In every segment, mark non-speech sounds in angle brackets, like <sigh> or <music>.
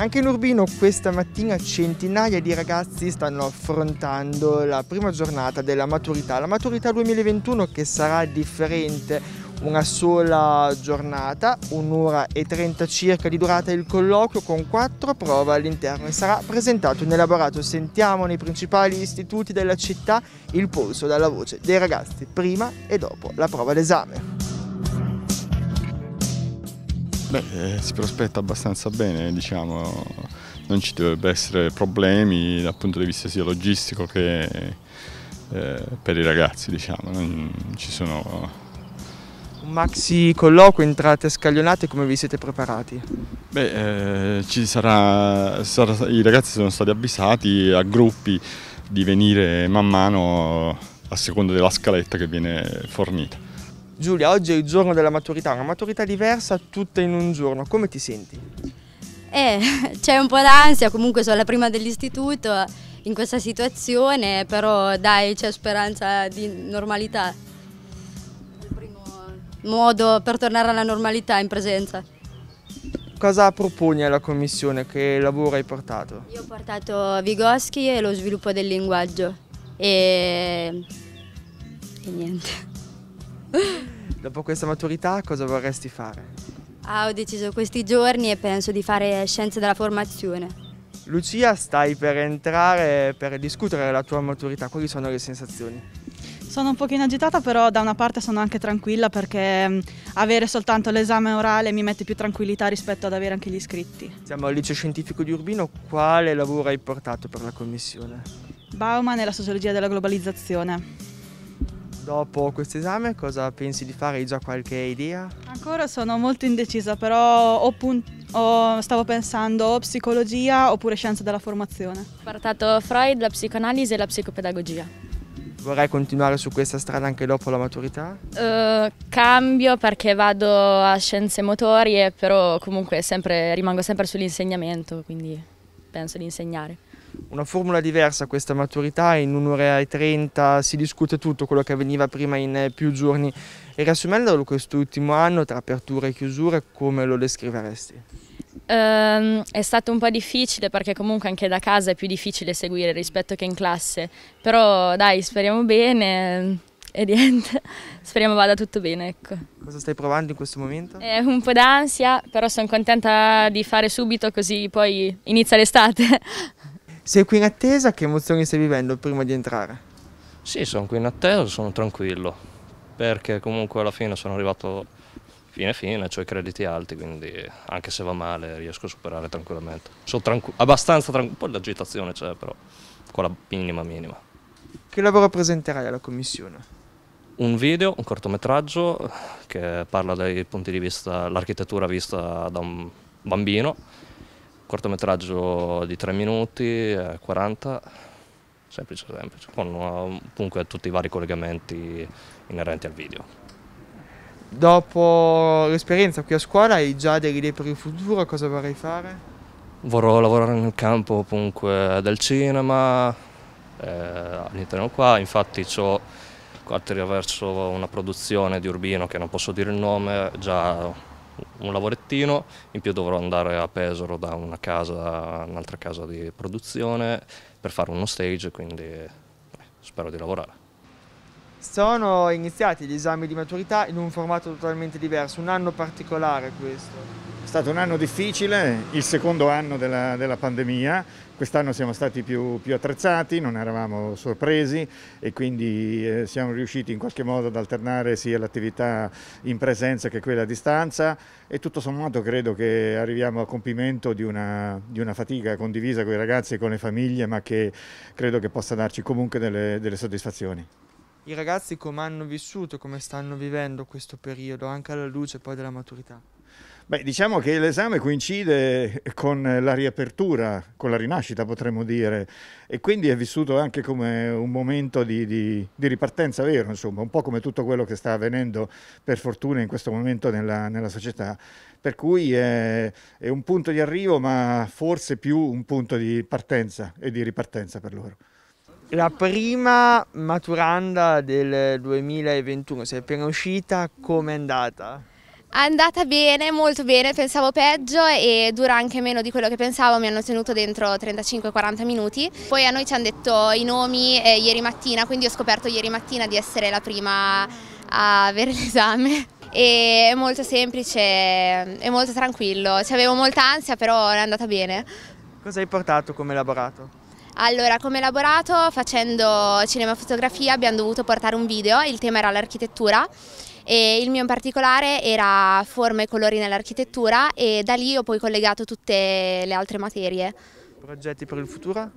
Anche in Urbino questa mattina centinaia di ragazzi stanno affrontando la prima giornata della maturità, la maturità 2021 che sarà differente, una sola giornata, un'ora e trenta circa di durata il colloquio con quattro prove all'interno e sarà presentato in elaborato sentiamo nei principali istituti della città il polso dalla voce dei ragazzi prima e dopo la prova d'esame. Beh, eh, si prospetta abbastanza bene, diciamo, non ci dovrebbero essere problemi dal punto di vista sia logistico che eh, per i ragazzi, diciamo, non ci sono... Un maxi colloquio, entrate scaglionate, come vi siete preparati? Beh, eh, ci sarà, sarà, i ragazzi sono stati avvisati a gruppi di venire man mano a seconda della scaletta che viene fornita. Giulia, oggi è il giorno della maturità, una maturità diversa tutta in un giorno, come ti senti? Eh, <laughs> c'è un po' d'ansia, comunque sono la prima dell'istituto in questa situazione, però dai, c'è speranza di normalità. Il primo modo per tornare alla normalità in presenza. Cosa proponi alla commissione? Che lavoro hai portato? Io ho portato Vygotsky e lo sviluppo del linguaggio e, e niente. Dopo questa maturità cosa vorresti fare? Ah, ho deciso questi giorni e penso di fare scienze della formazione. Lucia, stai per entrare per discutere la tua maturità, quali sono le sensazioni? Sono un pochino agitata, però da una parte sono anche tranquilla perché mm, avere soltanto l'esame orale mi mette più tranquillità rispetto ad avere anche gli iscritti. Siamo al liceo scientifico di Urbino, quale lavoro hai portato per la commissione? Bauman e la sociologia della globalizzazione. Dopo questo esame cosa pensi di fare? Hai già qualche idea? Ancora sono molto indecisa, però ho ho, stavo pensando o psicologia oppure scienze della formazione. Ho portato Freud, la psicoanalisi e la psicopedagogia. Vorrei continuare su questa strada anche dopo la maturità? Uh, cambio perché vado a scienze motorie, però comunque sempre, rimango sempre sull'insegnamento, quindi penso di insegnare una formula diversa questa maturità, in un'ora e trenta si discute tutto quello che avveniva prima in eh, più giorni e riassumendolo quest'ultimo anno tra aperture e chiusure come lo descriveresti? Um, è stato un po' difficile perché comunque anche da casa è più difficile seguire rispetto che in classe, però dai speriamo bene e niente, <laughs> speriamo vada tutto bene. Ecco. Cosa stai provando in questo momento? È eh, un po' d'ansia, però sono contenta di fare subito così poi inizia l'estate. <laughs> Sei qui in attesa, che emozioni stai vivendo prima di entrare? Sì, sono qui in attesa, sono tranquillo, perché comunque alla fine sono arrivato fine fine, ho i crediti alti, quindi anche se va male riesco a superare tranquillamente. Sono tranqu abbastanza tranquillo, un poi l'agitazione c'è però, quella minima minima. Che lavoro presenterai alla commissione? un video, un cortometraggio che parla dai punti di vista l'architettura vista da un bambino cortometraggio di 3 minuti, 40, eh, semplice semplice, con eh, comunque tutti i vari collegamenti inerenti al video. Dopo l'esperienza qui a scuola hai già delle idee per il futuro, cosa vorrei fare? Vorrò lavorare nel campo comunque del cinema, eh, all'interno qua, infatti ho attraverso una produzione di Urbino che non posso dire il nome, già un lavorettino, in più dovrò andare a Pesaro da una casa, un'altra casa di produzione per fare uno stage, quindi beh, spero di lavorare. Sono iniziati gli esami di maturità in un formato totalmente diverso, un anno particolare questo. È stato un anno difficile, il secondo anno della, della pandemia, quest'anno siamo stati più, più, attrezzati, non eravamo sorpresi e quindi eh, siamo riusciti in qualche modo ad alternare sia l'attività in presenza che quella a distanza e tutto sommato credo che arriviamo a compimento di una, di una fatica condivisa con i ragazzi e con le famiglie ma che credo che possa darci comunque delle, delle soddisfazioni i ragazzi come hanno vissuto, come stanno vivendo questo periodo, anche alla luce poi della maturità? Beh, diciamo che l'esame coincide con la riapertura, con la rinascita potremmo dire, e quindi è vissuto anche come un momento di, di, di ripartenza vero, insomma, un po' come tutto quello che sta avvenendo per fortuna in questo momento nella, nella società. Per cui è, è un punto di arrivo, ma forse più un punto di partenza e di ripartenza per loro. La prima maturanda del 2021, se è appena uscita, come è andata? È andata bene, molto bene, pensavo peggio e dura anche meno di quello che pensavo, mi hanno tenuto dentro 35-40 minuti. Poi a noi ci hanno detto i nomi eh, ieri mattina, quindi ho scoperto ieri mattina di essere la prima a avere <laughs> l'esame. è molto semplice e molto tranquillo, ci avevo molta ansia però è andata bene. Cosa hai portato come elaborato? Allora, come elaborato facendo cinema fotografia abbiamo dovuto portare un video, il tema era l'architettura e il mio in particolare era forma e colori nell'architettura e da lì ho poi collegato tutte le altre materie. Progetti per il futuro?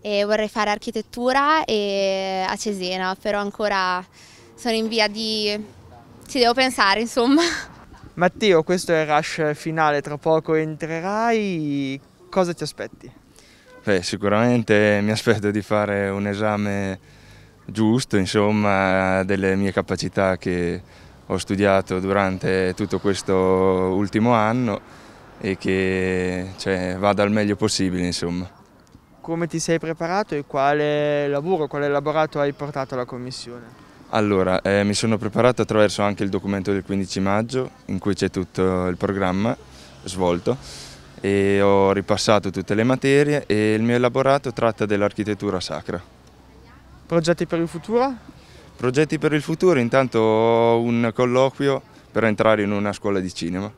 E vorrei fare architettura e a Cesena, però ancora sono in via di... ci devo pensare insomma. Matteo, questo è il rush finale, tra poco entrerai, cosa ti aspetti? Beh, sicuramente mi aspetto di fare un esame giusto, insomma, delle mie capacità che ho studiato durante tutto questo ultimo anno e che cioè, vada al meglio possibile, insomma. Come ti sei preparato e quale lavoro, quale elaborato hai portato alla commissione? Allora, eh, mi sono preparato attraverso anche il documento del 15 maggio in cui c'è tutto il programma svolto e ho ripassato tutte le materie e il mio elaborato tratta dell'architettura sacra. Progetti per il futuro? Progetti per il futuro, intanto ho un colloquio per entrare in una scuola di cinema.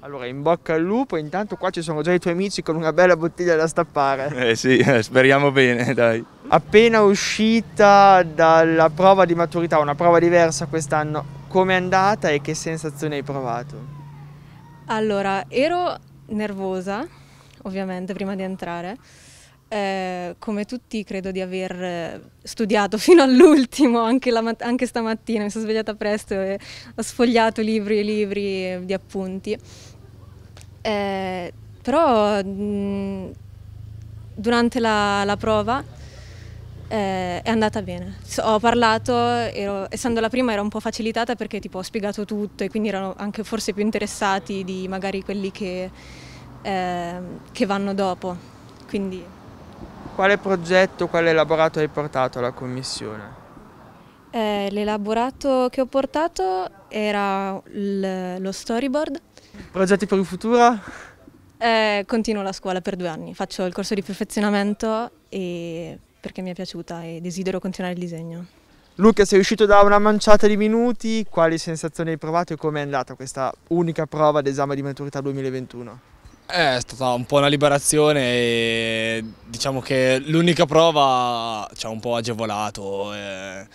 Allora, in bocca al lupo, intanto qua ci sono già i tuoi amici con una bella bottiglia da stappare. <laughs> Eh sì, eh, speriamo bene, <laughs> dai. Appena uscita dalla prova di maturità, una prova diversa quest'anno, com'è andata e che sensazione hai provato? Allora, ero nervosa, ovviamente, prima di entrare, eh, come tutti credo di aver eh, studiato <laughs> fino all'ultimo, anche, anche, stamattina mi sono svegliata presto e ho sfogliato libri e libri di appunti. Eh, però mh, mm, durante la, la prova eh, è andata bene. Ho parlato, ero, essendo la prima ero un po' facilitata perché tipo ho spiegato tutto e quindi erano anche forse più interessati di magari quelli che, eh, che vanno dopo. Quindi... Quale progetto, quale elaborato hai portato alla Commissione? Eh, l'elaborato che ho portato era lo storyboard. Progetti per il futuro? Eh, continuo la scuola per due anni, faccio il corso di perfezionamento perché mi è piaciuta e desidero continuare il disegno. Luca, sei uscito da una manciata di minuti, quali sensazioni hai provato e com'è andata questa unica prova d'esame di maturità 2021? Eh, è stata un po' una liberazione e diciamo che l'unica prova ci ha un po' agevolato, eh,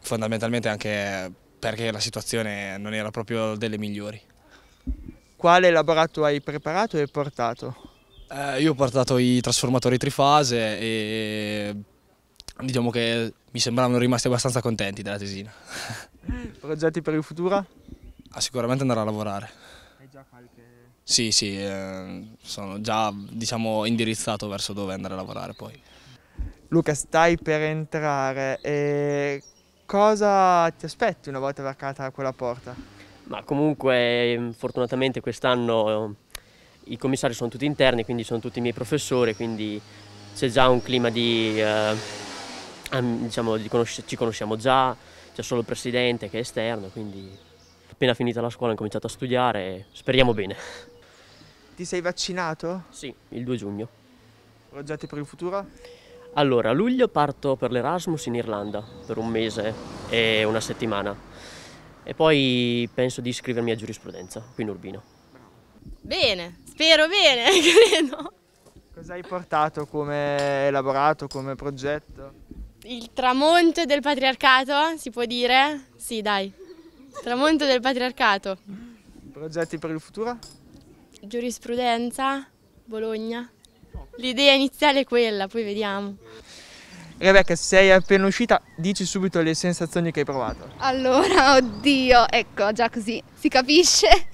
fondamentalmente anche perché la situazione non era proprio delle migliori. Quale elaborato hai preparato e portato? Eh, io ho portato i trasformatori trifase e diciamo che mi sembravano rimasti abbastanza contenti della tesina. <laughs> Progetti per il futuro? Ah, sicuramente andare a lavorare. Hai già qualche sì, sì, eh, sono già diciamo, indirizzato verso dove andare a lavorare poi. Luca, stai per entrare e cosa ti aspetti una volta varcata quella porta? Ma comunque, fortunatamente quest'anno i commissari sono tutti interni, quindi sono tutti i miei professori, quindi c'è già un clima di... Eh, diciamo, ci conosciamo già, c'è solo il presidente che è esterno, quindi appena finita la scuola ho cominciato a studiare e speriamo bene. Ti sei vaccinato? Sì, il 2 giugno. Progetti per il futuro? Allora, a luglio parto per l'Erasmus in Irlanda per un mese e una settimana e poi penso di iscrivermi a giurisprudenza qui in Urbino. Bene, spero bene, <laughs> credo. Cosa hai portato come elaborato, come progetto? Il tramonto del patriarcato, si può dire? Sì, dai. Tramonto del patriarcato. Progetti per il futuro? Giurisprudenza, Bologna. L'idea iniziale è quella, poi vediamo. Rebecca, sei appena uscita, dici subito le sensazioni che hai provato. Allora, <laughs> oddio, ecco, già così si capisce.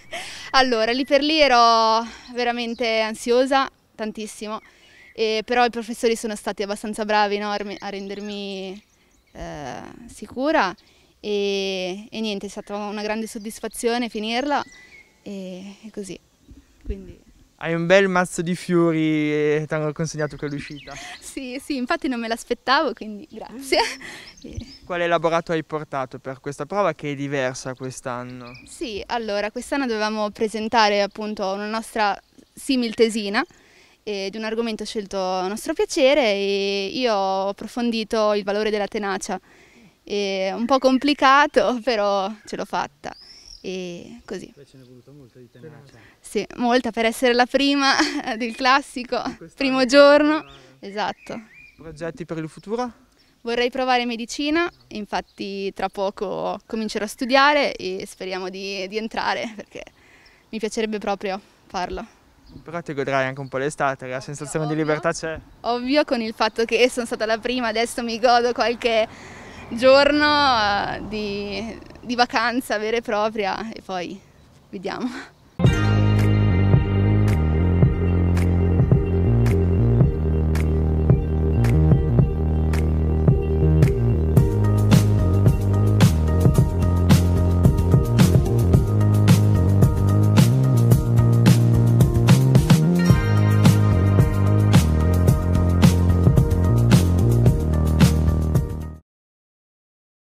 <laughs> Allora, lì per lì ero veramente ansiosa, tantissimo, e però i professori sono stati abbastanza bravi no, a rendermi eh, sicura e, e niente, è stata una grande soddisfazione finirla e, e così. Quindi... Hai un bel mazzo di fiori e ti hanno consegnato l'uscita. sì, sì, infatti non me l'aspettavo, quindi grazie. <laughs> Quale elaborato hai portato per questa prova che è diversa quest'anno? Sì, allora quest'anno dovevamo presentare appunto una nostra similtesina eh, di un argomento scelto a nostro piacere e io ho approfondito il valore della tenacia e un po' complicato, <laughs> però ce l'ho fatta. E così. Beh, ce n'è voluta molta di tenacia. Sì, molta per essere la prima <laughs> del classico, primo giorno. Esatto. Progetti per il futuro? Vorrei provare medicina, infatti tra poco comincerò a studiare e speriamo di, di entrare <laughs> perché mi piacerebbe proprio farlo. Però ti godrai anche un po' l'estate, la sensazione ovvio, di libertà c'è. Ovvio con il fatto che sono stata la prima, adesso mi godo qualche giorno eh, di, di vacanza vera e propria e poi vediamo.